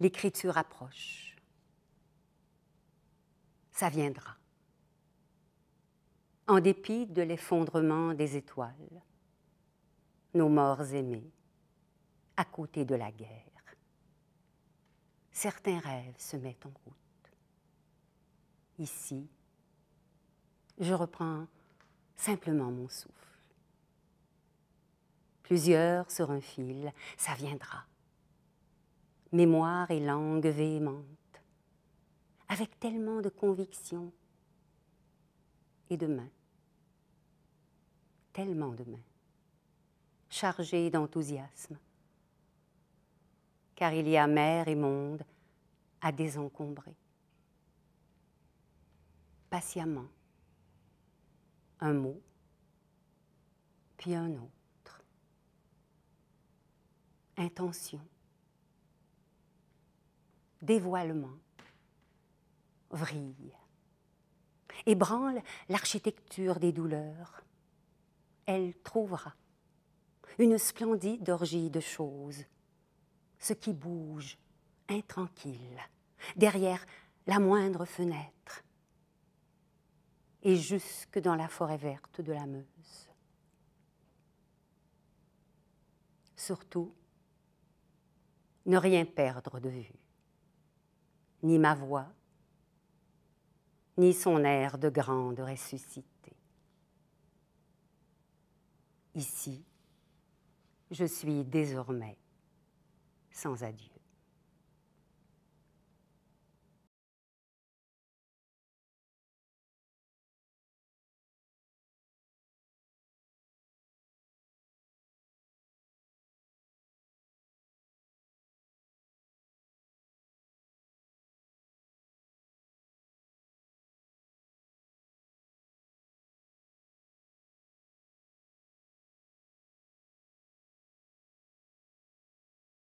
l'écriture approche. Ça viendra. En dépit de l'effondrement des étoiles, nos morts aimés, à côté de la guerre, certains rêves se mettent en route. Ici, je reprends simplement mon souffle. Plusieurs sur un fil, ça viendra mémoire et langue véhémente, avec tellement de conviction et de mains, tellement de mains, chargées d'enthousiasme, car il y a mer et monde à désencombrer. Patiemment, un mot, puis un autre. Intention, dévoilement, vrille, ébranle l'architecture des douleurs. Elle trouvera une splendide orgie de choses, ce qui bouge, intranquille, derrière la moindre fenêtre, et jusque dans la forêt verte de la Meuse. Surtout, ne rien perdre de vue ni ma voix, ni son air de grande ressuscité. Ici, je suis désormais sans adieu.